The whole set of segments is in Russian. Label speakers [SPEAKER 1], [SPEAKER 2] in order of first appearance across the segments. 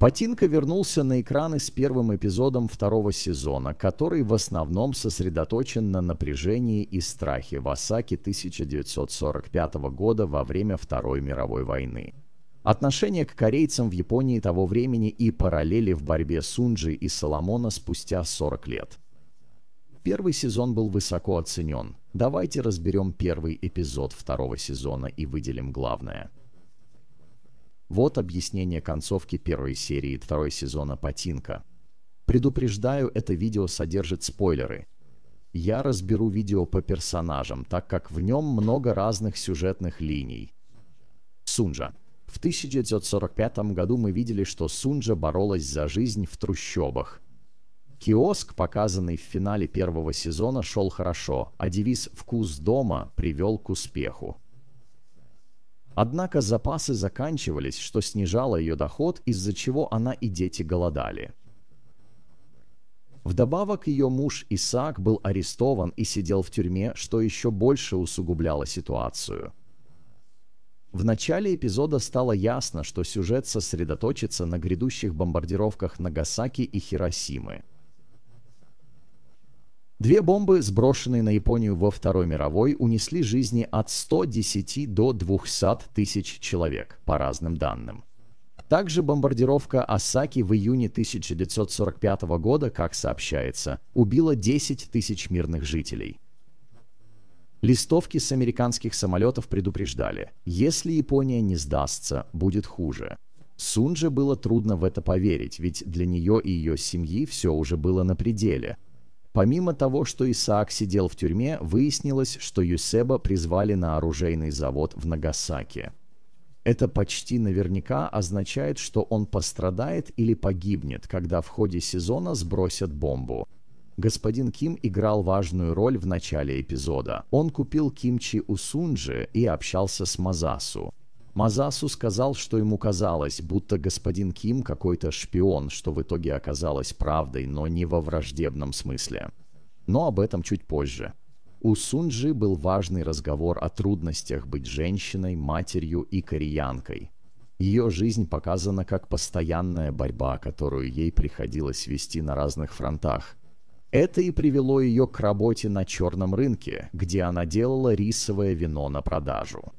[SPEAKER 1] Патинка вернулся на экраны с первым эпизодом второго сезона, который в основном сосредоточен на напряжении и страхе в Осаке 1945 года во время Второй мировой войны. Отношение к корейцам в Японии того времени и параллели в борьбе Сунджи и Соломона спустя 40 лет. Первый сезон был высоко оценен. Давайте разберем первый эпизод второго сезона и выделим главное – вот объяснение концовки первой серии второй сезона «Потинка». Предупреждаю, это видео содержит спойлеры. Я разберу видео по персонажам, так как в нем много разных сюжетных линий. Сунжа. В 1945 году мы видели, что Сунжа боролась за жизнь в трущобах. Киоск, показанный в финале первого сезона, шел хорошо, а девиз «Вкус дома» привел к успеху. Однако запасы заканчивались, что снижало ее доход, из-за чего она и дети голодали. Вдобавок ее муж Исаак был арестован и сидел в тюрьме, что еще больше усугубляло ситуацию. В начале эпизода стало ясно, что сюжет сосредоточится на грядущих бомбардировках Нагасаки и Хиросимы – Две бомбы, сброшенные на Японию во Второй мировой, унесли жизни от 110 до 200 тысяч человек, по разным данным. Также бомбардировка Осаки в июне 1945 года, как сообщается, убила 10 тысяч мирных жителей. Листовки с американских самолетов предупреждали, если Япония не сдастся, будет хуже. Сунже было трудно в это поверить, ведь для нее и ее семьи все уже было на пределе – Помимо того, что Исаак сидел в тюрьме, выяснилось, что Юсеба призвали на оружейный завод в Нагасаке. Это почти наверняка означает, что он пострадает или погибнет, когда в ходе сезона сбросят бомбу. Господин Ким играл важную роль в начале эпизода. Он купил кимчи у Сунджи и общался с Мазасу. Мазасу сказал, что ему казалось, будто господин Ким какой-то шпион, что в итоге оказалось правдой, но не во враждебном смысле. Но об этом чуть позже. У Сунджи был важный разговор о трудностях быть женщиной, матерью и кореянкой. Ее жизнь показана как постоянная борьба, которую ей приходилось вести на разных фронтах. Это и привело ее к работе на черном рынке, где она делала рисовое вино на продажу.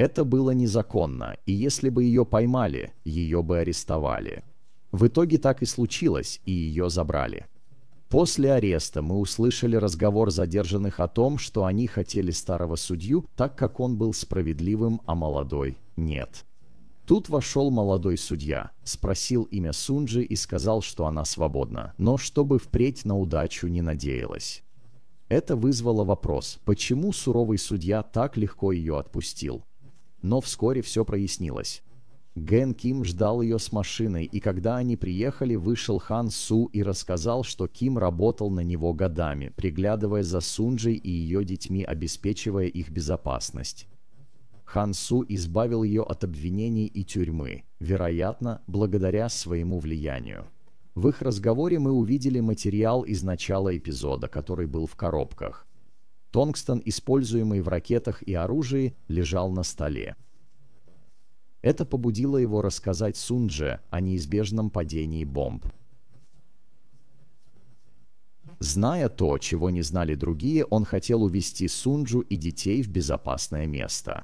[SPEAKER 1] Это было незаконно, и если бы ее поймали, ее бы арестовали. В итоге так и случилось, и ее забрали. После ареста мы услышали разговор задержанных о том, что они хотели старого судью, так как он был справедливым, а молодой – нет. Тут вошел молодой судья, спросил имя Сунджи и сказал, что она свободна, но чтобы впредь на удачу не надеялась. Это вызвало вопрос, почему суровый судья так легко ее отпустил но вскоре все прояснилось. Ген Ким ждал ее с машиной, и когда они приехали, вышел Хан Су и рассказал, что Ким работал на него годами, приглядывая за Сунджей и ее детьми, обеспечивая их безопасность. Хан Су избавил ее от обвинений и тюрьмы, вероятно, благодаря своему влиянию. В их разговоре мы увидели материал из начала эпизода, который был в коробках. Тонгстон, используемый в ракетах и оружии, лежал на столе. Это побудило его рассказать Сундже о неизбежном падении бомб. Зная то, чего не знали другие, он хотел увести Сунджу и детей в безопасное место.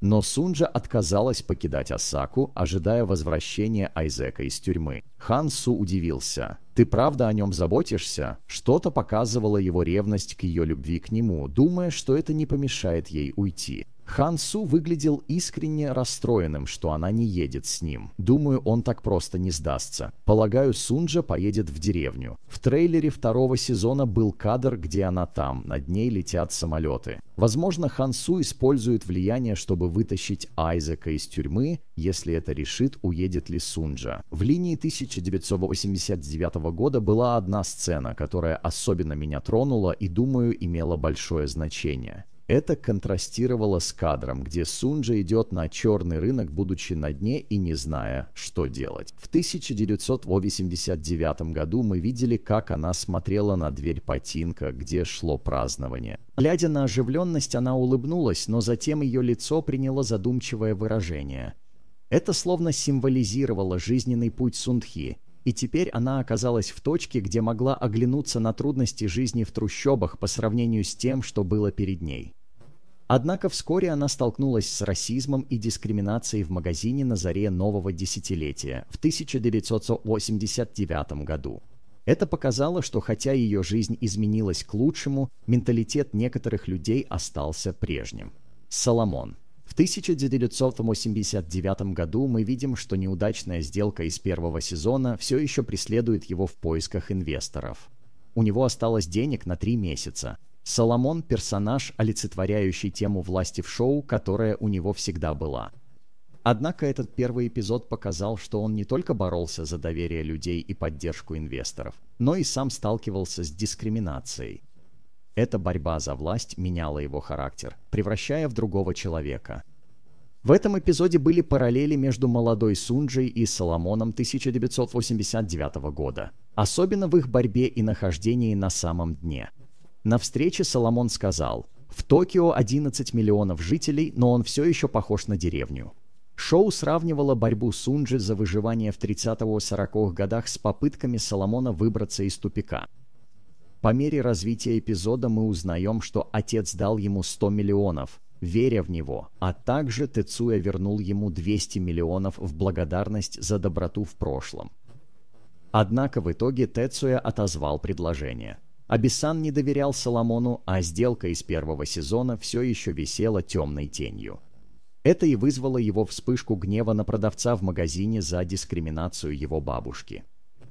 [SPEAKER 1] Но Сунджа отказалась покидать Осаку, ожидая возвращения Айзека из тюрьмы. Хансу удивился. Ты правда о нем заботишься? Что-то показывало его ревность к ее любви к нему, думая, что это не помешает ей уйти. Хансу выглядел искренне расстроенным, что она не едет с ним. Думаю, он так просто не сдастся. Полагаю, Сунджа поедет в деревню. В трейлере второго сезона был кадр, где она там, над ней летят самолеты. Возможно, Хансу использует влияние, чтобы вытащить Айзека из тюрьмы, если это решит, уедет ли Сунджа. В линии 1989 года была одна сцена, которая особенно меня тронула и, думаю, имела большое значение. Это контрастировало с кадром, где Сунджа идет на черный рынок, будучи на дне и не зная, что делать. В 1989 году мы видели, как она смотрела на дверь потинка, где шло празднование. Глядя на оживленность, она улыбнулась, но затем ее лицо приняло задумчивое выражение. Это словно символизировало жизненный путь Сундхи – и теперь она оказалась в точке, где могла оглянуться на трудности жизни в трущобах по сравнению с тем, что было перед ней. Однако вскоре она столкнулась с расизмом и дискриминацией в магазине на заре нового десятилетия в 1989 году. Это показало, что хотя ее жизнь изменилась к лучшему, менталитет некоторых людей остался прежним. Соломон. В 1989 году мы видим, что неудачная сделка из первого сезона все еще преследует его в поисках инвесторов. У него осталось денег на три месяца. Соломон – персонаж, олицетворяющий тему власти в шоу, которая у него всегда была. Однако этот первый эпизод показал, что он не только боролся за доверие людей и поддержку инвесторов, но и сам сталкивался с дискриминацией – эта борьба за власть меняла его характер, превращая в другого человека. В этом эпизоде были параллели между молодой Сунджей и Соломоном 1989 года, особенно в их борьбе и нахождении на самом дне. На встрече Соломон сказал, «В Токио 11 миллионов жителей, но он все еще похож на деревню. Шоу сравнивало борьбу Сунджи за выживание в 30-40-х годах с попытками Соломона выбраться из тупика. По мере развития эпизода мы узнаем, что отец дал ему 100 миллионов, веря в него, а также Тецуя вернул ему 200 миллионов в благодарность за доброту в прошлом. Однако в итоге Тецуя отозвал предложение. Абисан не доверял Соломону, а сделка из первого сезона все еще висела темной тенью. Это и вызвало его вспышку гнева на продавца в магазине за дискриминацию его бабушки.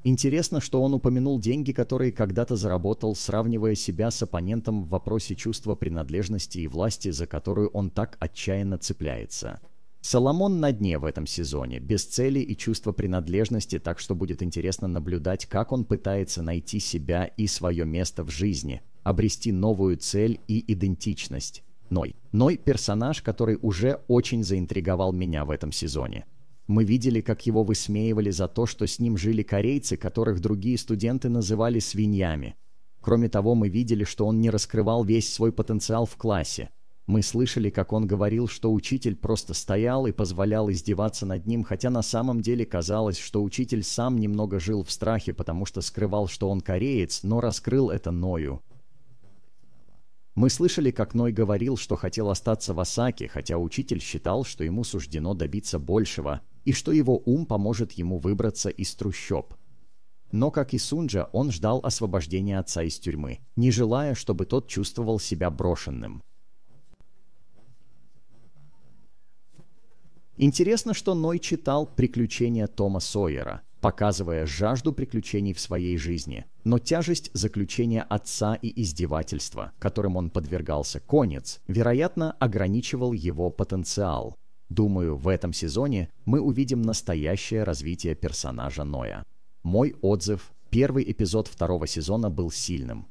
[SPEAKER 1] Интересно, что он упомянул деньги, которые когда-то заработал, сравнивая себя с оппонентом в вопросе чувства принадлежности и власти, за которую он так отчаянно цепляется. Соломон на дне в этом сезоне, без цели и чувства принадлежности, так что будет интересно наблюдать, как он пытается найти себя и свое место в жизни, обрести новую цель и идентичность. Ной. Ной – персонаж, который уже очень заинтриговал меня в этом сезоне. Мы видели, как его высмеивали за то, что с ним жили корейцы, которых другие студенты называли свиньями. Кроме того, мы видели, что он не раскрывал весь свой потенциал в классе. Мы слышали, как он говорил, что учитель просто стоял и позволял издеваться над ним, хотя на самом деле казалось, что учитель сам немного жил в страхе, потому что скрывал, что он кореец, но раскрыл это Ною. Мы слышали, как Ной говорил, что хотел остаться в Осаке, хотя учитель считал, что ему суждено добиться большего – и что его ум поможет ему выбраться из трущоб. Но, как и Сунджа, он ждал освобождения отца из тюрьмы, не желая, чтобы тот чувствовал себя брошенным. Интересно, что Ной читал «Приключения Тома Сойера», показывая жажду приключений в своей жизни, но тяжесть заключения отца и издевательства, которым он подвергался конец, вероятно, ограничивал его потенциал. Думаю, в этом сезоне мы увидим настоящее развитие персонажа Ноя. Мой отзыв – первый эпизод второго сезона был сильным.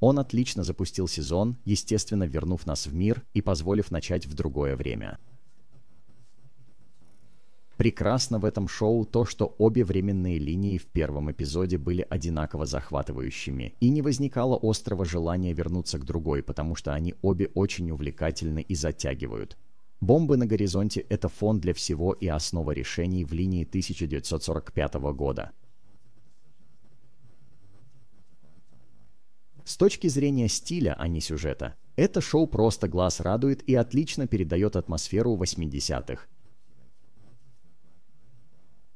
[SPEAKER 1] Он отлично запустил сезон, естественно, вернув нас в мир и позволив начать в другое время. Прекрасно в этом шоу то, что обе временные линии в первом эпизоде были одинаково захватывающими, и не возникало острого желания вернуться к другой, потому что они обе очень увлекательны и затягивают. Бомбы на горизонте – это фон для всего и основа решений в линии 1945 года. С точки зрения стиля, а не сюжета, это шоу просто глаз радует и отлично передает атмосферу 80-х.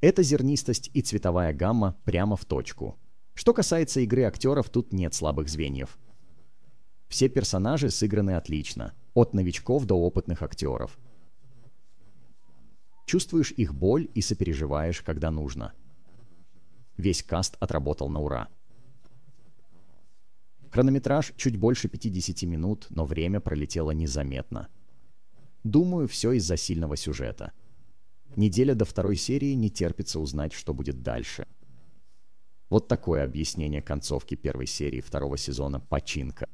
[SPEAKER 1] Это зернистость и цветовая гамма прямо в точку. Что касается игры актеров, тут нет слабых звеньев. Все персонажи сыграны отлично от новичков до опытных актеров. Чувствуешь их боль и сопереживаешь, когда нужно. Весь каст отработал на ура. Хронометраж чуть больше 50 минут, но время пролетело незаметно. Думаю, все из-за сильного сюжета. Неделя до второй серии не терпится узнать, что будет дальше. Вот такое объяснение концовки первой серии второго сезона «Починка».